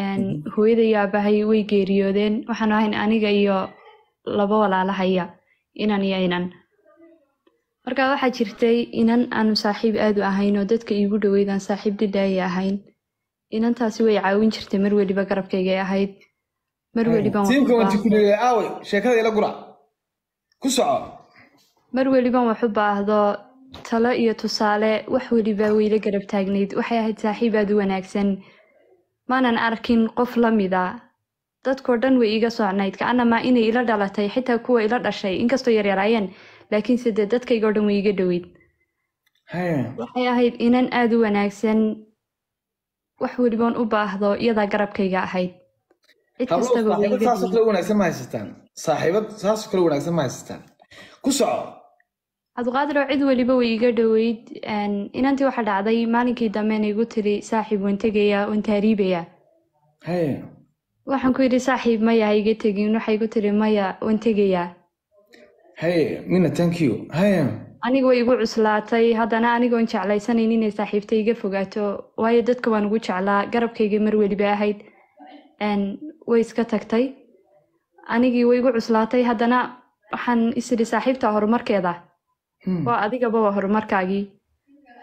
Mm-hmm. hooyada iyo aabahay way geeriyoodeen waxaan ahayn aniga iyo laba walaalahaya inan iyo inan marka waxaa jirtay inan aanu saaxiib aad u ahayn oo dadka iigu dhaweyd aan saaxiib dhidhaaya ahayn inantaasi way caawin jirtay mar weliba garabkaygay ahayd mar welibaamar welibaan waxu baahdo talo iyo tusaale wax weliba wayla garab taagnayd waxay ahayd saaxiib aad u wanaagsan maanan arkin qof la mida dadko dhan way iga socnayd ka-anamaa inay ila dhalatay xitaa kuwa ila dhashay inkastoo yaryaraayeen laakiinse dee dadkaygao dhan way iga dhoweyd waxay ahayd inan aada u wanaagsan wax weliboon u baahdo iyadaa garabkayga ahayd cid kastabaaaiibad saasoo kale wanaagsan ma haysataan ku soco cabdiqaadiroo cid weliba way iga dhoweyd inantii waxa dhacday maalinkii dambena igu tiri saaxiib waan tegaya waan taariibaya waxaan ku yidhi saaxiib maya ha tegin waxa igu tiri maya waan tegayaa aniga way igu cuslaatay haddana anigoon jeclaysanayn inay saaxiibta iga fogaato waayo dadka waan ugu jeclaa garabkayga mar weliba ahayd way iska tagtay anigii way igu cuslaatay haddana waxaan isidhi saaxiibta horumarkeeda Hmm. waa adigaba waa horumarkaagii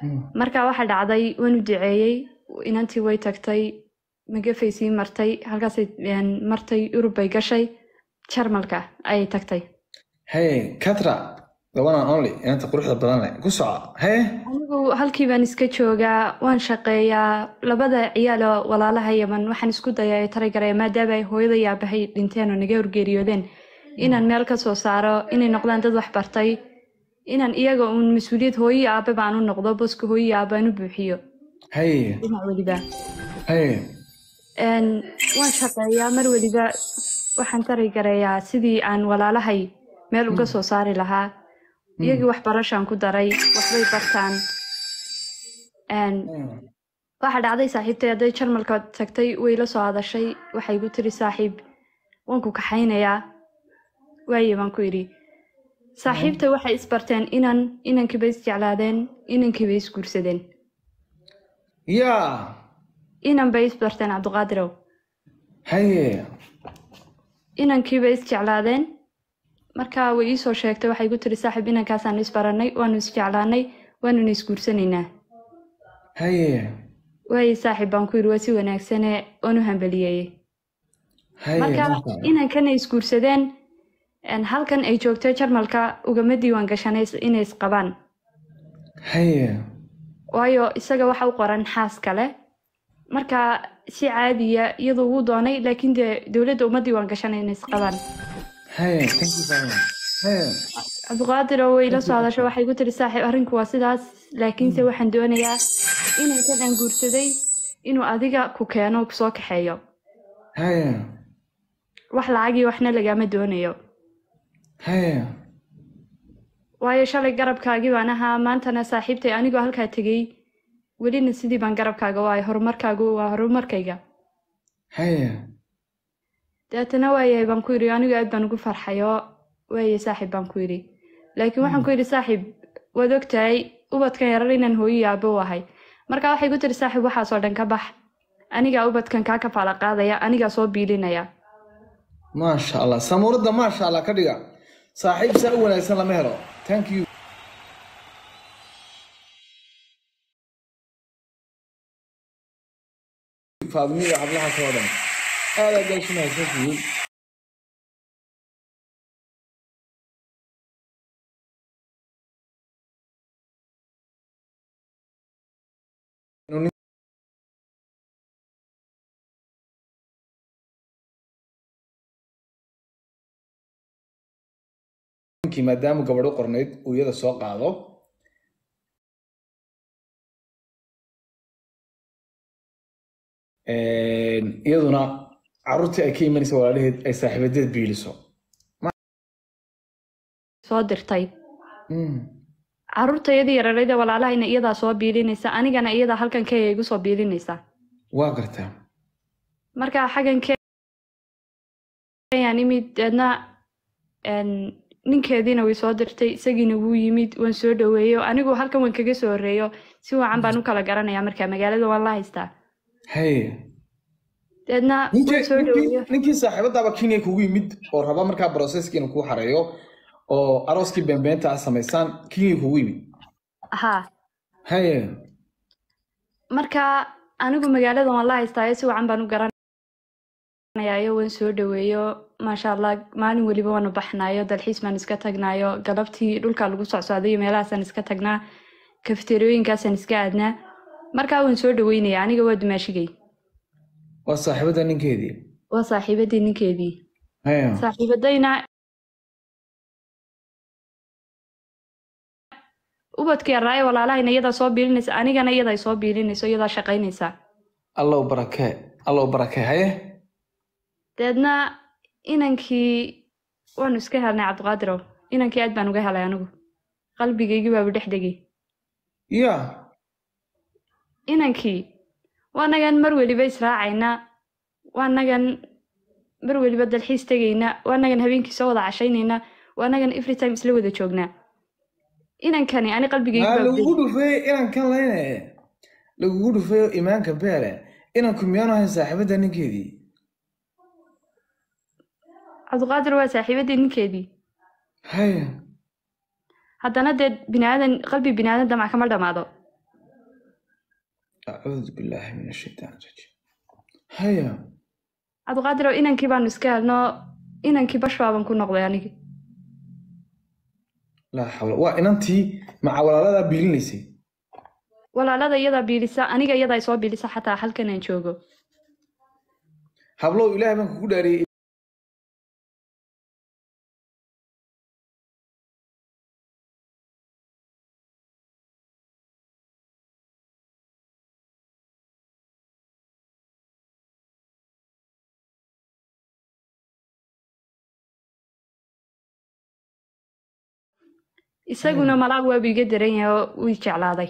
hmm. marka waxa dhacday waanu duceeyey inantii way tagtay magafaysii martay halkaasay martay yurub bay gashay jarmalka ayay tagtay hey katra inanta quruxda badanle ku soco he anigu halkii baan iska joogaa waan shaqeeyaa labada ciyaalo walaalaha yaman waxaan isku dayaa taraygaraya maadaama ay hooyada yaabahay dhinteen oo naga horgeeriyoodeen inaan meel ka soo saaro inay noqdaan dad waxbartay inaan iyaga uun mas-uuliyad hooyi aabe baan u noqdo boska hooyi aabaan u buuxiyo weliba waan shaqeeyaa mar weliba waxaan tari gareeyaa sidii aan walaalahay meel uga soo saari lahaa iyagii waxbarashaan ku daray waxbay bartaan waxaa dhacday saaxiibtay hadday jarmalka tagtay way la soo hadashay waxay ku tiri saaxiib waan ku kaxaynayaa waaye baan ku idhi saaxiibta waxay isbarteen inan inankibay isjeclaadeen inankii isguursadeen yaa inan bay isbarteen cabdiqaadirow haye inankii bay isjeclaadeen markaa way iisoo sheegtay waxay ku tiri saaxiib inankaasaanu isbarannay waanu isjeclaanay waanuna isguursanaynaa haye waaye saaxiib baan ku yidhi waa si wanaagsane oonu hambeliyeeyey markaa inankana isguursadeen halkan ay joogto jarmalka ugama diiwaan inay isqabaan haye waayo isaga waxa u qoran xaas kale marka si caadiya iyaduu wuu doonay laakiin dee dowladda uma diiwaan gashanay inay isqabaan cabdiqaadir oo way la soo waxay ku tiri saaxiib arrinku waa sidaas laakiinse waxaan doonayaa inay ka dhan guursaday inuu adiga ku keeno kusoo kaxeeyo wax lacagii waxna lagaama doonayo haya waayo shalay garabkaagii baan ahaa maantana saaxiibtay anigoo halkaa tegey welina sidii baan garabkaaga waayo horumarkaagu waa horumarkayga haya deetana waayahay baan ku yidhi anigu aad baan ugu farxayo waayay saaxiib baan ku yidhi laakiin waxaan ku yidhi saaxiib waad ogtahay ubadkan yarar inaan hooyiyo aabbo u ahay markaa waxay ku tiri saaxiib waxaasoo dhan ka bax anigaa ubadkan kaa kafaala qaadaya anigaa soo biilinaya maasha allah samuuradda maasha allah ka dhiga saaxiib saa u wanaagsan lama helo thank you faadmiya hablahaas dhan aadaa gaashinaysa fuud wiilkii maadaamu gabadho qornayd uu iyada soo qaado iyaduna caruurtii ay ka imanaysa walaalaheed ay saaxiibadeed biiliso soo dirtay hmm. caruurta caruurtayadii yareerayde walaalahayna iyadaa soo biilinaysa anigana iyadaa halkan keega igu soo biilinaysaa waa gartaa marka xaggan keeyaan imid eedna ninkeediina way soo dirtay isagiina wuu yimid waan soo dhaweeyo anigu halkan waan kaga soo horeeyo si wacan baan u kala garanayaa markaa magaalada waan la haystaa deedna ninkii saaxiibadaaba kenya kugu yimid oo raba markaa brocesski inuu kuu xareeyo oo arooskii beenbeenta a samaysaan kenya kugu yimid ha marka anigu magaalada waan la haystaayo si wacan baan u garanayayo waan soo dhaweeyo maasha allah maalin weliba waanu baxnaayo dalxiis baan iska tagnaayo galabtii dhulka lagu socsocdayo meelahaasaan iska tagnaa kafterooyinkaasaan iska aadnaa markaa waan soo dhaweynaya aniga waa dumaashigay waa saaxiibada ninkeedii waa saaxiibadii ninkeedii saaxiibadayna ubadka yaraaye walaalahayna iyadaa soo biilinaysa anigana iyadaa soo biilinayso iyadaa shaqaynaysaa allow barakee allow barakee haye deedna inankii waanu iska helnay cabdiqaadirow inankii aad baan uga helay anigu qalbigaygii baaba dhex degay ya inankii waanagan mar weliba israacaynaa waanagan mar weliba dalxiis tegaynaa waanagan habeenkii soo wada cashaynaynaa waanagan every time isla wada joognaa inankani ani qalbigaylagugu dhufeeyo inankan laynae lagugu dhufeeyo imaanka beele inanku miyaanu ahayn saaxiibadda ninkeedii cabduqaadir waa saaxiibadii ninkeedii haya haddana dee biniaadan qalbi biniaadan damac kama dhamaado acuudu billaahi min ashaytaan rajiim haya cabdiqaadir inankii baanu iska helno inankii bash baaban ku noqday anigi laa xawla waa inantii maca walaaladaa biilinaysay walaalada iyadaa biilisa aniga iyadaa soo biilisa xataa halkan aan joogo hablow ilaahay baan kugu dhaariyey isaguna malaag waabu iga daran yahay oo wii jeclaaday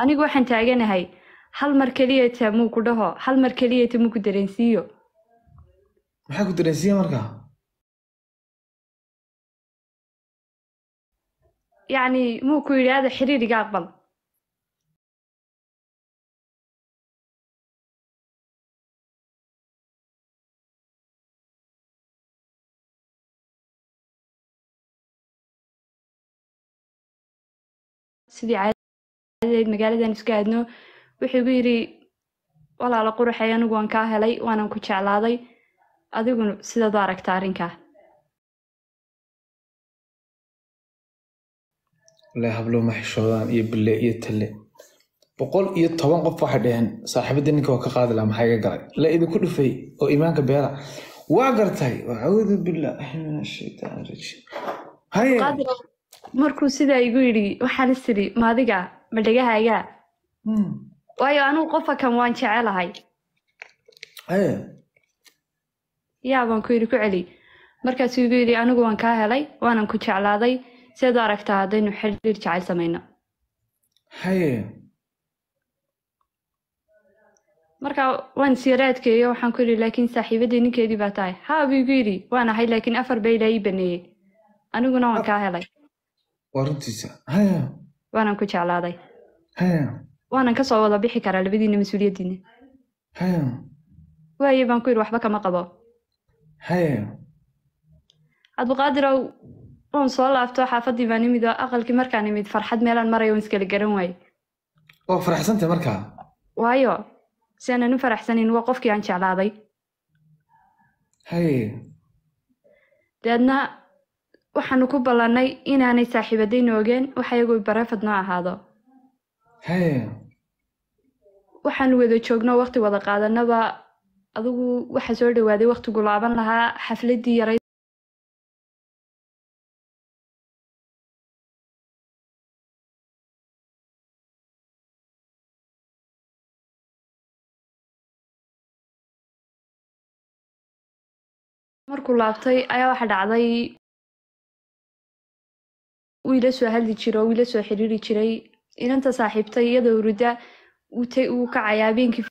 anigu waxaan taaganahay hal mar keliyata muu ku dhaho hal mar keliyata muu ku dareensiiyo maxaa ku dareensiiya markaa yacni muu ku yidhi ada xiriiriga aqbal sidii caadadeed magaaladan iska aadno wuxuu igu yidhi walaala quruxay anigu waan kaa helay waanan ku jeclaaday adiguna sidaad u aragta arrinkaa le hablo ma iyo bille iyo talle boqol iyo toban qof waxay dheheen saaxiibadda ninka waa ka qaadi laha maxaa iga galay la idinku dhufay oo imaanka beera waa gartay wacuudu billah min ashaytaan rajiim markuu sidaa igu yidhi waxaan isiri maadiga ma dhegahaagaa hmm. waayo anugu qofa kan waan jecelahay yaa baan ku yidhi ku celi markaasuu igu yidhi anigu waan kaa helay waanan ku jeclaaday sidaad u aragtaa haddaynu xidhiir jacayl samayno markaa waan siiraadkeeyo waxaan ku yidhi laakiin saaxiibadii ninkeedii baa tahay haa buu igu yidhi waan ahay laakiin afar baa ilaa ii baneeyey aniguna waan kaa helay waa runtiisa haya waanan ku jeclaaday haya waanan ka soo wada bixi karaa labadiinna mas-uuliyaddiinna haya waaye baan ku yidhi waxba kama qabo haya cabdiqaadirow waan soo laabto xaafaddii baan imid oo aqalkii markaan imid farxad meelaan marayo waan iskala garan waaye waa faraxsantay markaa waayo si aanan u faraxsanayn waa qofkii aan jeclaaday haye daadna waxaanu ku ballannay inaanay saaxiibaday ogeen wax ayagoo bareefad noo ahaado waxaanu wada joogno waqti wada qaadanaba adigu waxaa soo dhawaaday waqtigu laaban lahaa xafladdii yarayd markuu laabtay ayaa waxa dhacday wuu ila soo hadli jira oo ila soo xiriiri jiray inanta saaxiibtay iyadoo rida uu kacayaa habeenkii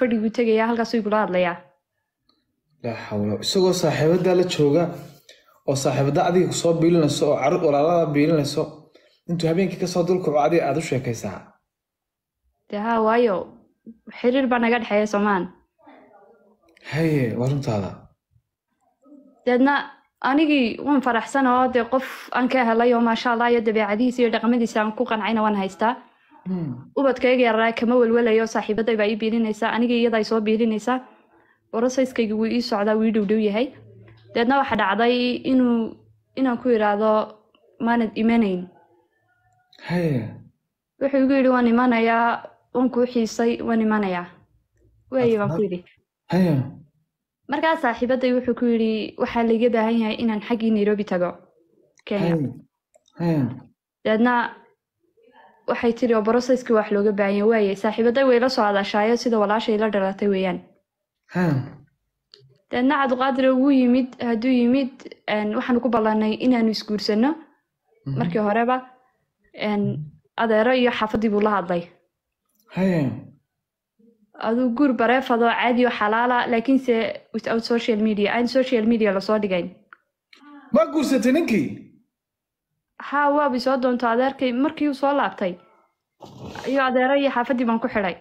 fadhiguu tegayaa halkaasuu igula hadlayaa laa xawla isagoo saaxiibadaa la jooga oo saaxiibada adiga kusoo biilinayso oo carur walaalada biilinayso intuu habeenkii kasoo dulkaco adiga aada u sheekaysaa de waayo xiriir baa naga dhexeeya soomaan haye waa runtaada deedna anigii waan faraxsan oo dee qof aan ka helay maasha allah iyo dabeecadihiisa iyo dhaqmadiisa aan ku qancayna waan haystaa hmm. ubadkayga yaraa ah kama welwelayo saaxiibaday baa ii biilinaysaa anigii iyadaa soo biilinaysaa borosayskayga wuu ii socdaa wuu ii dhowdhow yahay deedna waxa dhacday inuu inaan ku idhaahdo maanad imanayn wuxuu igu yidhi waan imanayaa waan kuu xiisay waan imanayaa waayey baan ku yidhi markaa saaxiibaday wuxuu ku yidhi waxaa laga baahan yahay inaan xaggii nairobi tago kenya dabeedna waxay tiri oo broseskii wax looga baahan yahay waaye saaxiibaday wayla soo sida walaashay la dhalatay weeyaan dabeedna cabdiqaadir wuu yimid hadduu yimid waxaanu ku ballanay inaanu isguursano mhm. markii horeba adeero iyo xaafadii buu la hadlay aduu guur bareefado caadi o xalaala laakiinse without social media aan social media lasoo dhigayn ma guursatay ninkii ha waabi soo doonto adeerkay markii uu soo laabtay iyo adeera iyo xaafaddii baan ku xidhay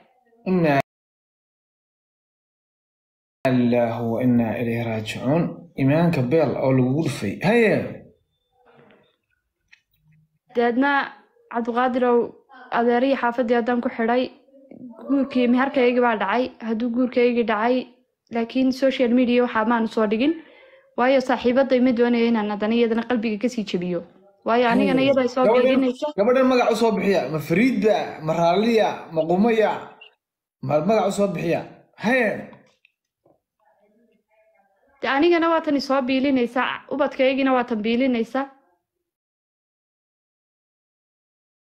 allahu innaa ilayhi raajicuun imaanka beel oo lagugu dhufay haye dabeedna cabdiqaadirow adeerihii xaafaddii haddaan ku xidhay guurkii meherkaygii baa dhacay haduu guurkaygii dhacay laakiin social media waxaa maanu soo dhigin waayo saaxiibaday ma doonaya inaan adana iyadana qalbiga kasii jebiyo waayo anigana iyadaa soo geerinaysa gabadhan magac usoo bixiya ma fariidba ma raaliya ma qumaya ma magac usoo bixiya haye anigana waatan isoo biilinaysaa ubadkaygina waatan biilinaysaa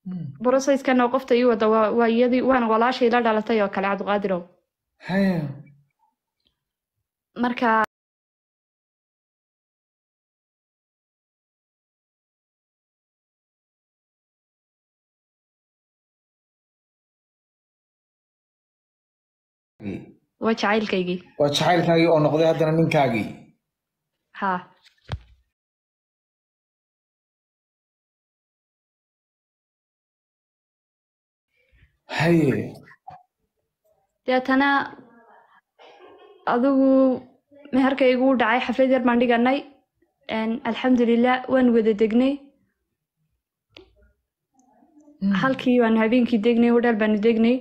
Hmm. brosayskana qofta ii wada waa iyadii waana walaashay la dhalatay oo kale cabdiqaadirow marka hmm. waa jacaylkaygii waa jacaylkaagii oo noqday haddana ninkaagii ha haye dabeetana adigu meherka iguu dhacay xaflad yar baan dhiganay alxamdulilah waan wada degnay hmm. halkii baanu habeenkii degnay hodhaal baanu degnay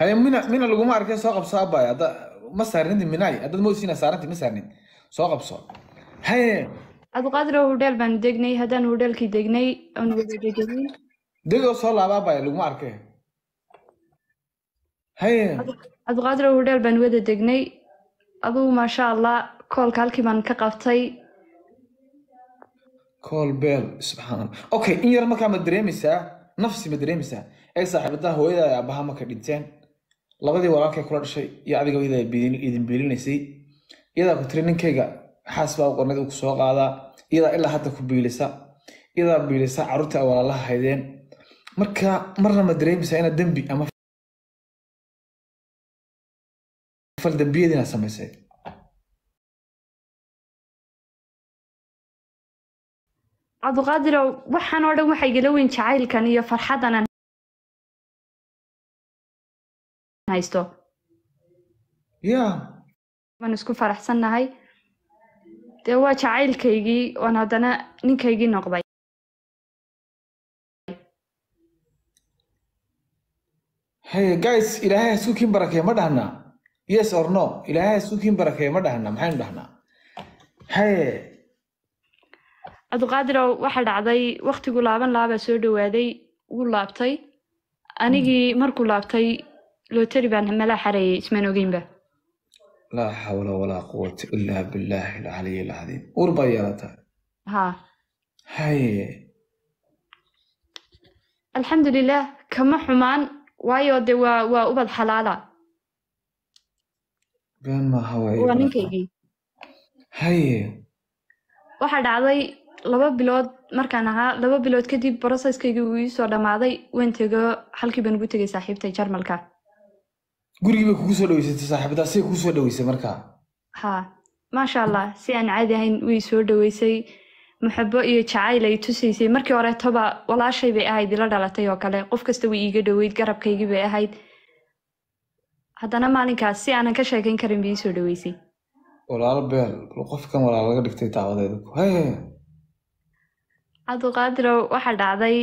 haye mina mina laguma arkay soo qabso abay hadda ma saarnid minay haddaad moodsiina saaranti ma saarnid soo qabso haye adu qaadiro baanu degnay haddaan hodhaalkii degnay aanu wada degenin degoo soo laaba abay laguma arkay aduu qaadiro hodheel baan wada degnay aduu maasha allah koolka halkii baan ka qabtay kool beel subxaanala okay in yar markaa ma dareemaysaa nafsi ma dareemaysaa ee saaxiibadaha hooyadaada aabaha marka dhinteen labadii walaalkay kula dhashay iyo adiga iyadaa idin biilinaysay iyadaa ku tiri ninkayga xaas qornayd uu ku qaadaa iyadaa ilaa hadda ku biilisa iyadaa biilisa carruurtii ay walaalaha haydeen marka marna ma dareemaysaa inaad dembi ama faldambiyada inaad samaysay cabduqaadirow waxaan oo dhan waxay igala weyn jacaylkan iyo farxaddan aan haysto ya waan isku faraxsannahay dee waa jacaylkaygii oon haddana ninkaygii noqday hey guys ilaahay isku kiin barakeeya ma dhahnaa yes or no ilaahay suukiin barakeeye ma dhahnaa maxaynu dhahnaa haye cabduqaadirow waxa dhacday waqtigu laaban laabaa soo dhawaaday wuu laabtay anigii markuu laabtay loteri baan mala xarayay ismaan ogeynba laa xawla walaa quwata ilaa billaahi alcaliy alcadiim ur baa yeelata ha haye alxamdulilah kama xumaan waayo de waa waa ubad xalaala beenma waxaa dhacday laba bilood markaan ahaa laba bilood kadib brosesskaygii uu ii soo dhammaaday wayn tego halkii baan ugu tegay saaxiibtay jarmalka gurigiiba kugu soo dhaweysatay saaxiibada kugu soo dhaweysay markaa ha maasha allah si aan caadi ahayn way soo dhaweysay maxabo iyo jacayl ay tusaysay markii horeetoba walaashay bay ahayd ila dhalatay oo kale qof kasta way iiga dhoweyd garabkaygii bay ahayd haddana maalinkaas si aanan ka sheekayn karin biyi soo dhaweysay walaalo beel bal qofkan walaal laga dhigtay daawadeedaku hay cabduqaadirow waxaa dhacday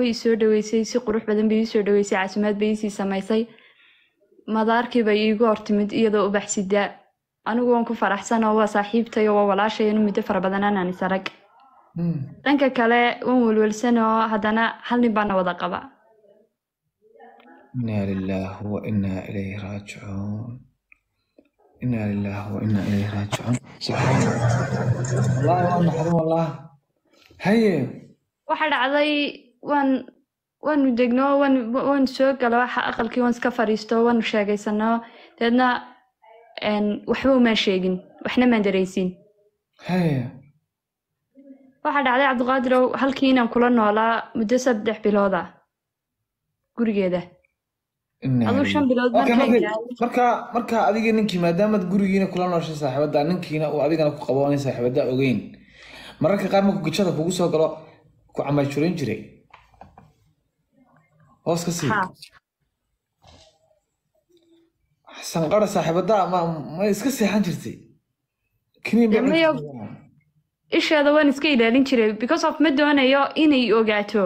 way isoo dhaweysay si qurux badan bay ii soo dhaweysay caasimaad bay iisii samaysay madaarkiiba iigu hortimid iyadoo u baxsida anigu waan ku faraxsanoo waa saaxiibtay oo waa walaashay muddo fara badanaanaan is arag hmm. dhanka kale waan welwelsanoo haddana hal nin baana wada qaba inaa lilaah wa inaa ilayhi raajicuun inaa lilaah wa inaa ilayhi raajicuun subxaanallah waa naxdin wallah haye waxa dhacday waan waanu degno waan waanu soo galo waxa aqalkii waan iska fadhiisto waanu sheegaysano deedna waxba umaan sheegin waxna maan dareysiin haye waxaa dhacday cabdiqaadirow halkii inaan kula noolaa muddo saddex bilooda gurigeeda marka marka adiga ninkii maadaamaad gurigiina kula nooshay saaxiibada ninkiina uu adigana ku qabo in saaxiibada ogeyn mararka qaar markuu gijada kugu soo galo ku camayshurin jiray hoos ka sii sanqara saaxiibada ma iska seexan jirtay isheeda waan iska ilaalin jiray because of ma doonayo inay ogaato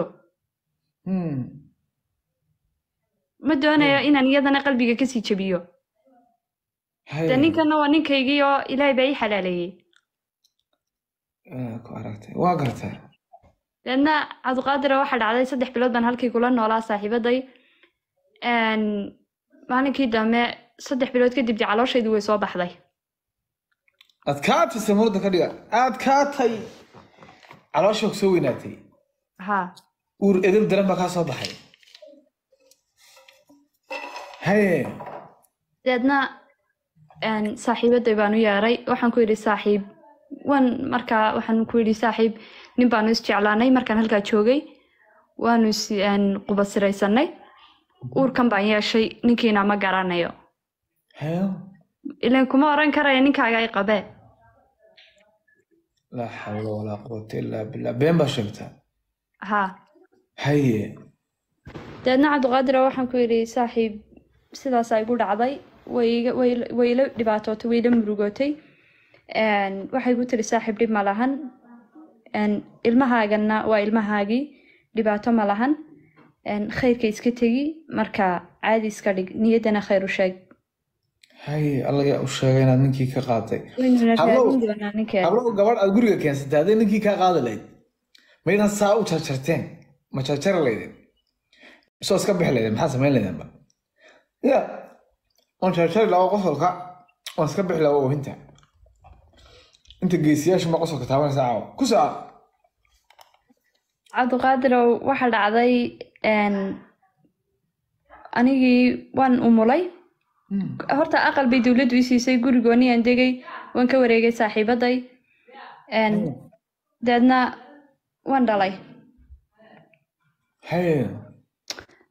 hmm ma doonayo inaan iyadana qalbiga kasii jabiyo de ninkana waa ninkaygii oo ilaahay baa ii xalaaleeyey waa gartay deedna cabduqaadira waxaa dhacday saddex bilood baan halkay kula noolaa saaxiibaday maalinkii dambe saddex bilood kadib kadibdi calooshaydu way soo baxday adkaatay samurda ka dhiga adkaatay caloosha soo weynaatay ha uur edab daran baa kaa soo baxay haye dabeedna saaxiibaday baan u yeeray waxaan ku yidhi saaxiib waan markaa waxaan ku yidhi saaxiib nin baanu isjeclaanay markaan halkaa joogay waanu is qubasiraysanay uurkan baan yeeshay ninkiina ma garanayo ilan kuma oran karaya ninkaaga ay qabee laa xawla walaa quwata illaa billah been baa sheegtaa ha haye dabeedna cabdiqaadira waxaan ku yidhi saaxiib sidaasaa igu dhacday way ila dhibaatootay way ila murugootay waxay ku tiri saaxib dhib malahan ilmahaagana waa ilmahaagii dhibaato malahan khayrka iska tegi marka caadi iska dhig niyadana khayr u sheeg hay allagaa u sheega inaad ninkii ka qaatay ablow gabadh aad guriga keensatay haddii ninkii kaa qaadi lahayd ma saa u jarjarteen ma jarjari laydeen soo iska bixi laydeen maxaa samayn laydeenba ya oon sharshari laha qosolka waan iska bixi laha wahinta inta geesiyaasha ma qosolka taabanaysa caawa ku saa cabdiqaadirow waxaa dhacday anigii waan umulay horta aqal bay dowladdu isiisay siisay gurigooni aan degay waan ka wareegay saaxiibaday deedna waan dhalay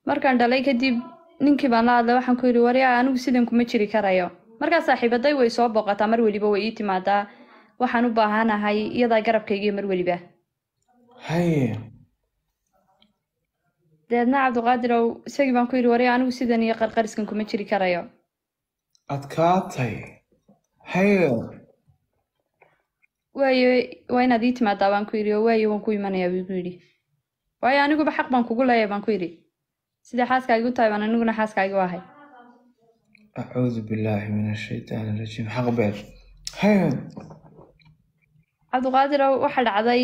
markaan dhalay kadib ninkii baan la hadlay waxaan ku yidhi waryaa anigu sidan kuma jiri karayo markaa saaxiibaday way soo booqataa mar weliba way ii timaadaa waxaan u baahanahay iyadaa garabkaygiyo mar weliba haye dabeedna cabdiqaadirow isagii baan ku yidhi waryaa anigu sidan iyo qarqariskan kuma jiri karayo adkaatay haye waayo waa inaad ii timaadaa baan ku yidhi oo waayo waan ku imanayaa buu igu yidhi waayo aniguba xaq baan kugu leeyahy baan ku yidhi sida xaaskaagi u tahay baan aniguna xaaskaagi u ahay acuudu billaahi min ashaytaan arajiim xaqbeel cabduqaadirow waxaa dhacday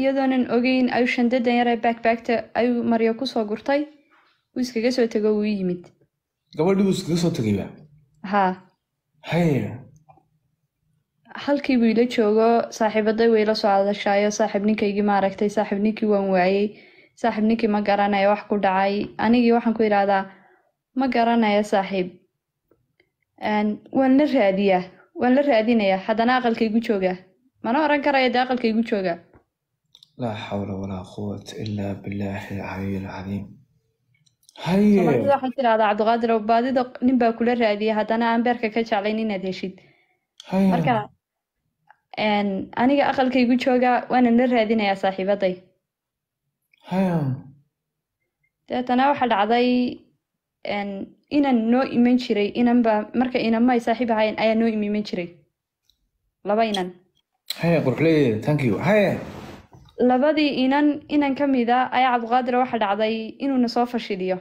iyadoonan ogeyn ayuu shandadan yaree baagbaagta ayuu maryo kusoo gurtay wuu iskaga soo tego wuu yimid gabadhii wuu iskaga soo tegayba haa hay halkii buu ila joogo saaxiibaday way la soo saaxiib ninkaygii maaragtay saaxiib ninkii waan waayey saaxiib ninkii ma garanaya wax ku dhacay anigii waxaan ku yidhaahdaa ma garanaya saaxiib waan la raadiyaa waan la raadinayaa haddana aqalkaygu jooga mana oran karaya dee aqalkaygu jooga laa xawla walaa quwat ilaa billaahi alcaliy alcaliim haye waxaa tirahdaa baadida nin baa kula raadiya haddana aan beerka ka jeclayn inaad heshid marka aniga aqalkaygu jooga waana la raadinayaa saaxiibaday dabeetana waxaa dhacday inan noo iman jiray inanba marka inanmay saaxiib ahaayeen ayaa noo imiman jiray laba inan labadii inan inan ka mida ayaa cabdiqaadira waxaa dhacday inuuna soo fashidiyo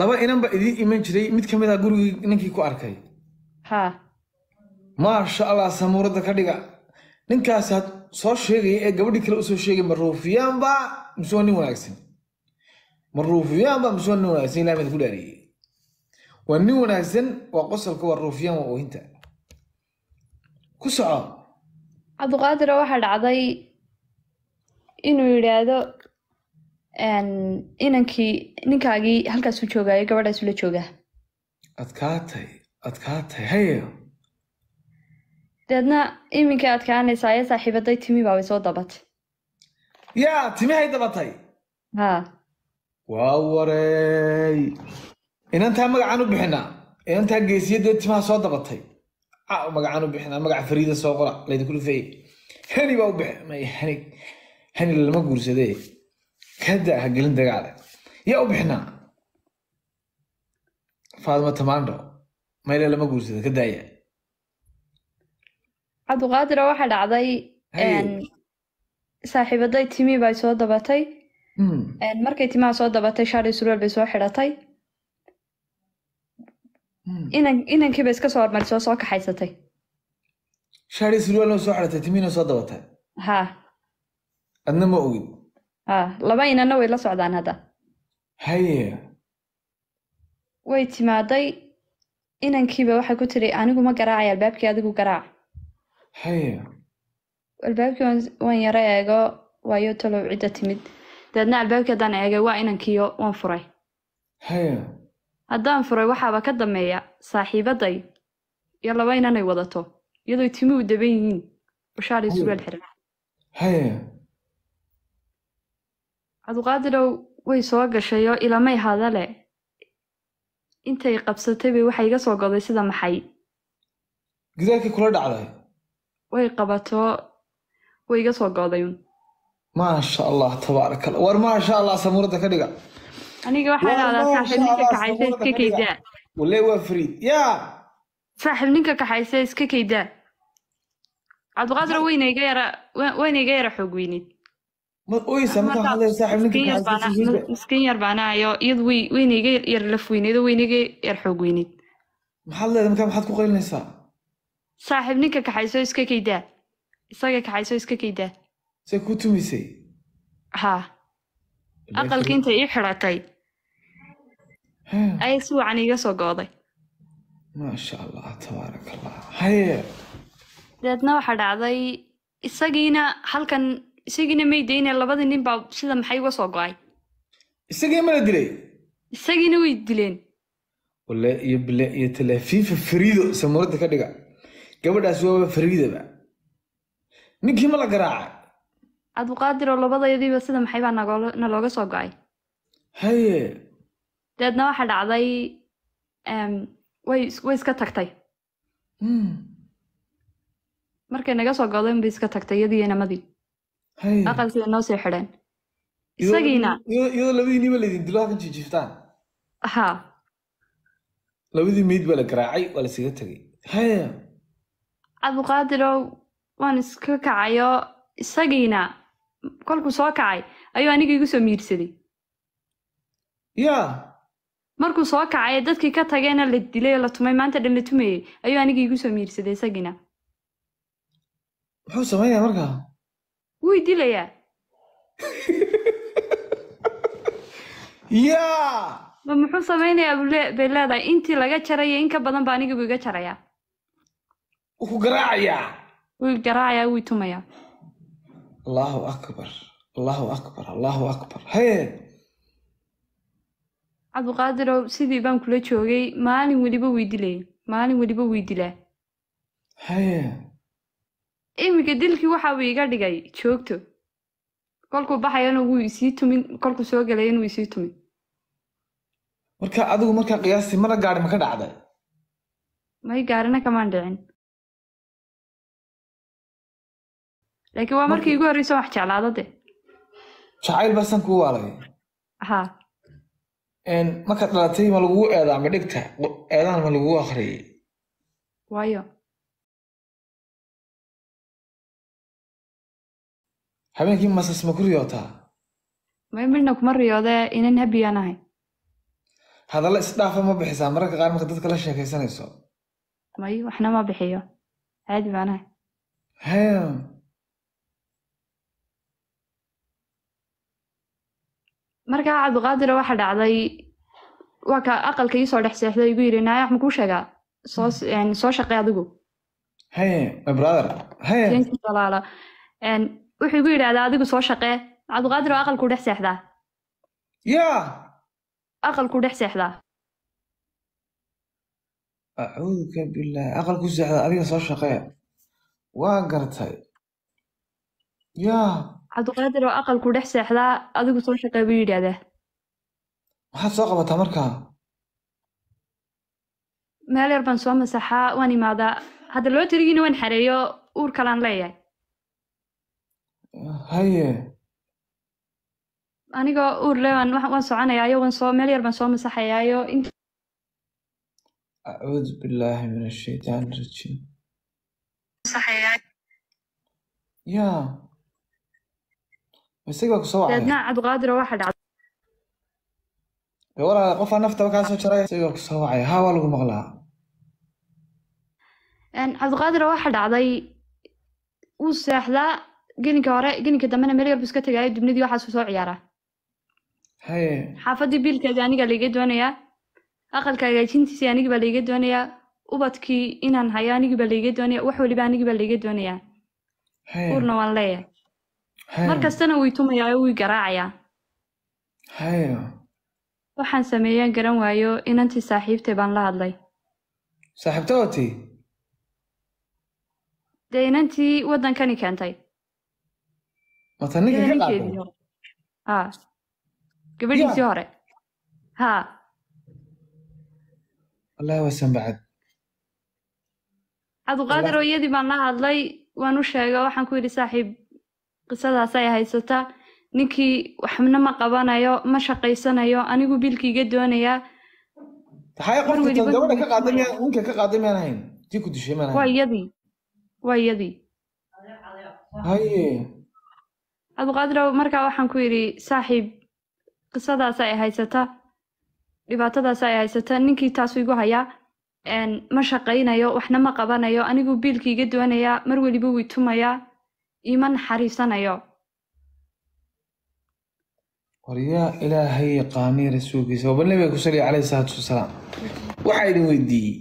laba inanba idiin iman jiray mid ka mid a gurigii ninkii ku arkay ha maasha allah samuuradda ka dhiga ninkaas soo sheegay ee gabadhii kale usoo sheegay ma ruufiyaanba mise waa nin wanaagsan ma ruufiyaanba mise waa nin wanaagsan ilahi baan ku dhaariyey waa nin wanaagsan waa qosolka waa ruufiyaan waa ohinta ku soco cabdiqaadira waxaa dhacday inuu yidhaahdo inankii ninkaagii halkaasuu joogaayo gabadhaasula joogaa adkaa tahay hayo deedna iminka adkaanaysaa ya saaxiibaday timi way soo dabatay yaa timihay dabatay ha waa warey inantaa magacaan u bixinaa inantaa geesiyadee timaha soo dabatay ah, magacaan u bixinaa magaca fariida soo qora laydinku dhufeeye hani baa u biximay hani hani lama guursadee kada ha dagaale yaa u bixinaa faadima tamaandho mayle lama guursada ka daaya cabdiqaadir waxaa dhacday saaxiibaday timi bay soo dabatay hmm. markay timaha soo dabatay shaali surweel bay soo xidhatay hmm. inankiiba iska soo hormarisoo soo kaxaysatay shaali surweelna soo xidhatay timina soo dabatay ha adna ma ogid ha laba inanna way la socdaan hadda haye way timaaday inankiiba waxay ku tiri anigu ma garaacay albaabkii adigu garaac albaabkii waan yara eego yo talow cidda timid dabeedna albaabkii haddaan eegay waa inankiyo waan furay haddaan furay waxaaba ka dameeya saaxiibaday iyo laba inanay wadato iyadoo timi u daban yihiin ushaali surwaal xiran caduqaadirow way soo gashayo ilamay hadale intay qabsatay bay waxay iga soo goday sida maxay gidaarkii kula dhacday way qabato way iga soo goodayun maasha allah tabaaraka la war maasha allah samuurada ka dhiga aniga waxaa dhahdaa saaxiib ninka kaxayse iska kaydaa walle waa friid yaa saaxiib ninka kaxayse iska kaydaa cabdiqaadir weyna iga yara weyna iga yara xoog weyneed miskin yar baanaayo iyadu weynaiga yar laf weyneedo weynaiga yar xoog weyneed maxaad leedahay markaa maxaad ku qaylinaysaa saaxiib ninka kaxayso iska kaydaa isaga kaxayso iska kaydaa se ku tumisay ha aqalki intay ii xidhatay ayay si wacan iiga soo go'day maasha allah tabaaraka allah haye dabeedna waxaa dhacday isagiina halkan isagiina may maydayne labadii nin baa sida maxay uga soo go'ay isagii mana dilay isagiina way dileen wale iyo bile iyo talaafiifa fariido samuurada ka dhiga gabadhaas waaba fariidaba ninkii ma la garaacay cabdiqaadiroo labadayadiiba sida maxay baa nalooga soo go-ay haye dabeedna waxa dhacday way iska tagtay hmm. markay naga soo godayn bay iska tagtay iyadii inamadii aqalkii noo sii xidheen isagiina iyadoo labadiiniiba laydin dilo halkan ha labadii meyd baa la garaacay waa la isaga tagay haya cabdiqaadirow waan iska kacayo isagiina kolkuu soo kacay ayuu aniga igu soo miirsaday ya markuu soo kacay dadkii ka tageena la dilay oo la tumay maanta dhan la tumayey ayuu aniga igu soo miirsaday isagiina muxuu samaynayaa markaa wuu dilayaa ya ma muxuu samaynayaa bay leedahay intii laga jaraya in ka badan ba anigaba iga jaraya wuu ku garaacayaa wuu garaacayaa wuu tumayaa allahu akbar allahu akbar allahu akbar haye cabdiqaadirow sidii baan kula joogay maalin weliba wii dilay maalin weliba wii dilaa haye iminka dilkii waxa uu iga dhigay joogto kolkuu baxayana wuu isii tumin kolkuu soo galayana wuu isii tumin marka adigu markaa qiyaastii mana gaari ma ka dhacday may gaarina kamaan dhicin laakiin waa markii igu horeysa wax jeclaado de jacayl basan kuu waalay markaad dhalatay ma laguu eedaa ma dhigta eedaan ma lagugu akriyay waayo habeenkii masas ma ku riyootaa may midhna kuma riyoodee inan habiyaan ahay hadalla isdhaafa ma bixisaa mararka qaar marka dadka la sheekaysanayso may waxna ma bixiyo caadi baan marka cabdiqaadira waxa dhacday waa ka aqalka iisoo dhex seexday igu yiri naaya ma kuu sheegaa soo yani soo shaqay adigu walaala wuxuu igu yidhahdaa adigu soo shaqee cabdiqaadir waa aqalkuu dhex seexdaa ya aqalkuu dhex seexdaa acuuduka billaah aqalkuu seexdaa adiga soo shaqee waa gartay ya cabdiqaadir oo aqal ku dhex seexdaa adigu soo shaqee buu yidhaahdaa maxaad soo qabataa markaa meel yar baan soo masaxaa waan imaadaa hadda loo tirigiina waan xareeyo uur kalaan leeyahay ah, haye anigoo uur le waan soconayaayo waan soo meel yar baan soo masaxayaayo acuudu billaahi min ashaytaan rajiim ya misig baa kusoo wacday abd qaadiro waxaa dhacday wala soo jaray sawir kusoo wacay haa waa lagu maqlaa cabdiqaadir waxaa dhacday wuu seexdaa gelinka hore gelinka dambena meel yarbuu iska tegaayo dibnidii waxaasuu soo ciyaaraa xaafaddii biilkeeda aniga laiga doonayaa aqalka hagaajintiisii anigii baa laiga doonayaa ubadkii inaan hayo anigii baa laiga doonaya wax weliba anigii baa laiga doonayaa uurna waan leeyahay markastana wuu itumayaa oo wuu garaacayaa waxaan sameeyaan garan waayo inantii saaxiibtay baan la hadlay saaxiibtaotii dee inantii waddankani keentay ha gabadhiisii hore ha cabduqaadir oo iyadii baan la hadlay waan u sheega waxaan ku yidhi saaxiib qisadaas qisadaasay haysataa ninkii waxna ma qabanayo ma shaqaysanayo anigu bilkiiga doonayaa waa iyadii cabdiqaadirow markaa waxaan ku yidhi saaxiib qisadaas ay haysata dhibaatadaas ay haysata ninkii taasu igu hayaa ma shaqaynayo waxna ma qabanayo anigu biilkiiga doonayaa mar weliba witumayaa ima naxariisanayo waryaa ilaahay qaamiya rasuulkiisa waba nabiga ku saliya caleyhi salaatu wasalaam waxaa idin weydiiyey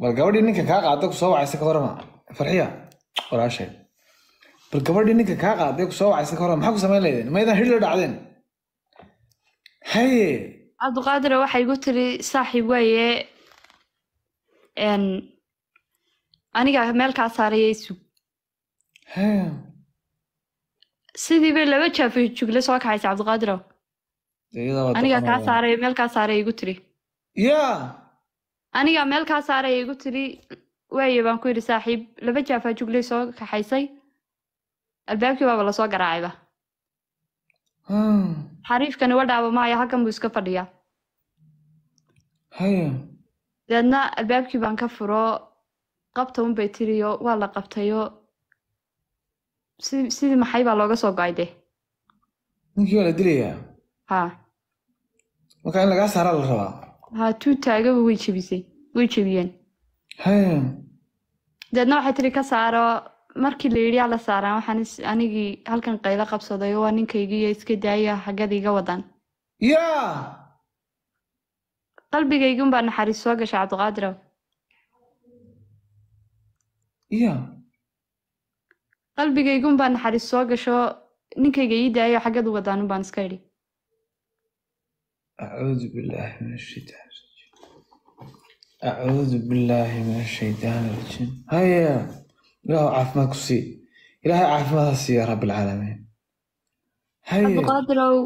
bal gabadhii ninka kaa qaadday kusoo wacaysa ka horama farxiya walaashay bal gabadhii ninka kaa qaadday kusoo wacaysa ka horama maxaa ku samayn laydeen maydaan hidh la dhacdeen haye cabdiqaadire waxay igu tiri saaxiib weeye aniga meel kaa saarayay sug sidii bay laba jaafo jugle soo kaxaysa cabdiqaadirow anigaa kaa saaray meel kaa saaray igu tiri ya anigaa meel kaa saaray igu tiri waaye baan ku yidhi saaxiib laba jaafa jugley soo kaxaysay albaabkii baaba lasoo garaacayba xariifkani wa maayo halkan buu iska fadhiyaa dabeedna albaabkii baan ka furo qabta unbay tiriyo waa la qabtayo si sidii maxay baa looga soo go-ay dee ninkii waa la dilayaa ah, eh. ha marka in lagaa saaraa la rabaa ha tuu taagaba way jebisay way jebiyeen haya dabeedna waxay tiri ka saaro markii la yidhi yaa la saaraan waxaan anigii halkan qaylo qabsaday oo waa ninkaygiiyo iska daaya xaggada iga wadaan yaa qalbigaygun baa naxariis soo gashay cabdiqaadiraw ya baa naxariis soo gasho ninkayga ii daayo xaggeed u wadaan baan iska idhi acuudu billaahi min ashaytaan rajiim haya ilaahu caafimaad ku sii ilaahay caafimaad ha siiya rabbilcaalamiin hayqaadirow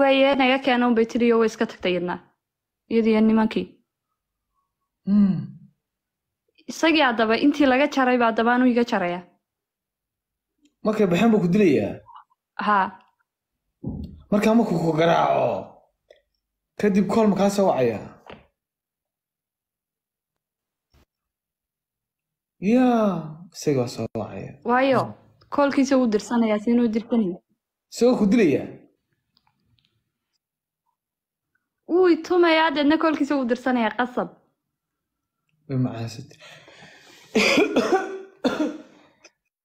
waaye naga un bay tiriyo way iska tagtay yadnaa iyadiyo nimankii hmm isagii haddaba intii laga jaray baa dabaanu iga jaraya markay baxeen buu ku dilayaa ha markaa markuu ku garaaco kadib koolma kaa soo wacaya ya isagoo soo wacaya waayo koolkiisa wuu dirsanayaa siinuu dirsanaya isagoo ku dilayaa wuu itumayaa deedna koolkiisa wuu dirsanayaa qasab macaansad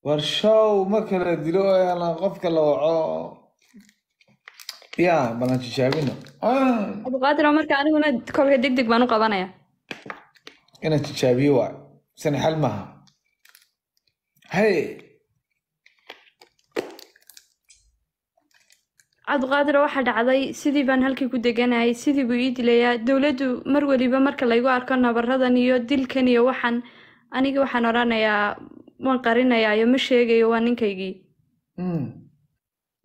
war ma kala dilo qofka la waco ya balan tijaabino abqaadiro ah. marka aniguna kolka deg deg baan u qabanaya inaan jijaabiyo waay sani xal maaha hey cabduqaadir waxaa dhacday sidii baan halkii ku deganahay sidii buu ii dilayaa dowladdu mar weliba marka laygu arko nabaradan iyo dilkan iyo waxaan anigi waxaan oranayaa waan qarinayaayo ma sheegayo waa ninkaygii hmm.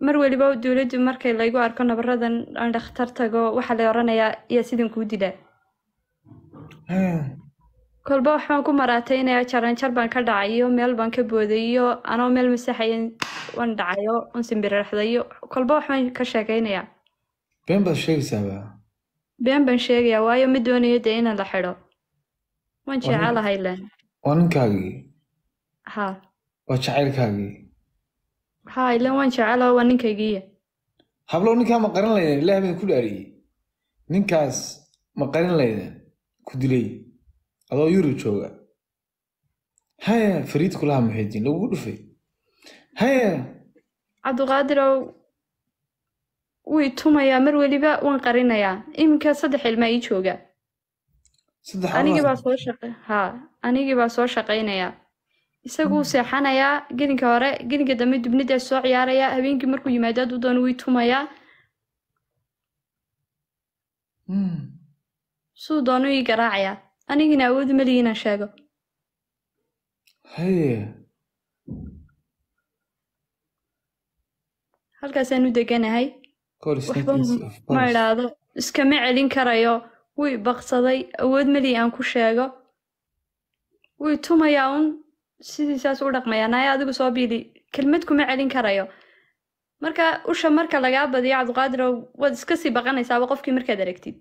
mar weliba dowladdu markay laygu arko nabaradan aan dhakhtar tago waxaa la oranayaa yaa sidan kuu dilaa hmm. kolba waxbaan ku maraataynayaa jaranjar baan ka dhacay iyo meel baan ka booday iyo anoo meel masaxayan waan dhacayo waan simbiriraxdayo kolba waxbaan ka sheekaynayaa been baad sheegaysaaba been baan sheegayaa waayo ma doonayo dee inaan la xidho waan jecelahay len waa ninkaagii ha waa jacaylkaagii ha ilan waan jecelaho waa ninkaygiiya hablow ninkaa ma qarin layden ilaah baan ku dhaariyey ninkaas ma qarin laydeen ku dilay adoo yurub jooga haya fariid kulaha muxiidiin lagugu dhufay haye cabduqaadirow wuu itumayaa mar weliba waan qarinayaa iminka saddex ilmaa ii jooga anigiibaa soo shaqaynayaa isaguu seexanayaa gelinka hore gelinka dambe dubnidaa soo ciyaarayaa habeenkii markuu yimaado aduu doon wuu itumayaa suu doonu ii garaacayaa anigina awood maliyi inaan sheego haye halkaasaan u deganahay waxba ma idhaahdo iskama celin karayo wii baqsaday awood melii aan ku sheego wii tumayaa un sidiisaas u dhaqmayaa naya adigu soo biili kelmad kuma celin karayo marka usha marka lagaa badiyo cabdiqaadir waad iska sii baqanaysaaba qofkii markaad aragtid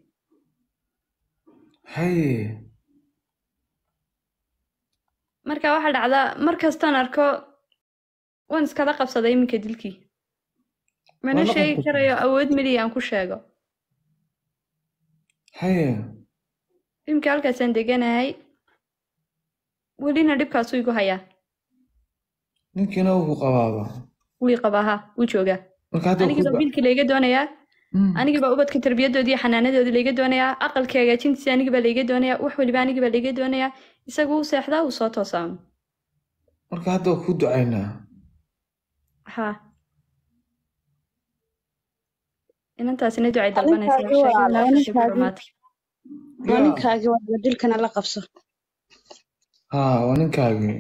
marka waxaa dhacdaa mar arko waan iskala qabsaday iminka dilkii mana sheegi karayo awood meliya aan ku sheego haya imka halkaasaan deganahay welina dhibkaasuu igu hayaa ninkiina wuxuu qabaaba wii qabaa wuu joogaa anigiibaa biilkii laiga doonayaa anigiibaa ubadka tarbiyadoodii xanaanadoodii layga doonayaa aqalka hagaajintiisa anigiiba layga doonayaa wax weliba anigiiba layga doonayaa isagu u seexdaa uu soo toosaamo marka hadda waa ducaynaa ha inantaasina ducay dalbanaysaa ninkaagiwadilkana la qabso ha waa ninkaagii